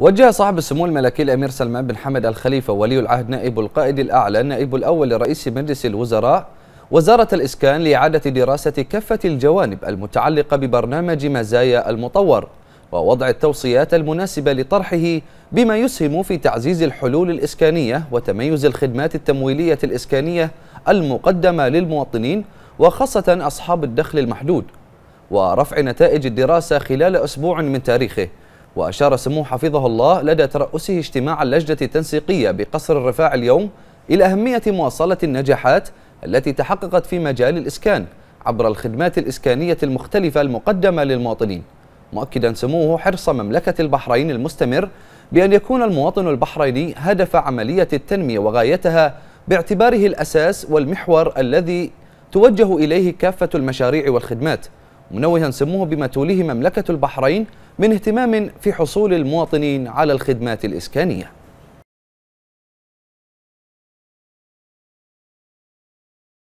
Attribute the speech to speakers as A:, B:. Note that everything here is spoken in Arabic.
A: وجه
B: صاحب السمو الملكي الامير سلمان بن حمد الخليفه ولي العهد نائب القائد الاعلى النائب الاول لرئيس مجلس الوزراء وزاره الاسكان لاعاده دراسه كافه الجوانب المتعلقه ببرنامج مزايا المطور ووضع التوصيات المناسبه لطرحه بما يسهم في تعزيز الحلول الاسكانيه وتميز الخدمات التمويليه الاسكانيه المقدمه للمواطنين وخاصه اصحاب الدخل المحدود ورفع نتائج الدراسه خلال اسبوع من تاريخه وأشار سمو حفظه الله لدى ترأسه اجتماع اللجنة التنسيقية بقصر الرفاع اليوم إلى أهمية مواصلة النجاحات التي تحققت في مجال الإسكان عبر الخدمات الإسكانية المختلفة المقدمة للمواطنين مؤكدا سموه حرص مملكة البحرين المستمر بأن يكون المواطن البحريني هدف عملية التنمية وغايتها باعتباره الأساس والمحور الذي توجه إليه كافة المشاريع والخدمات منوها سموه بما توليه مملكة البحرين من اهتمام في حصول المواطنين على الخدمات الإسكانية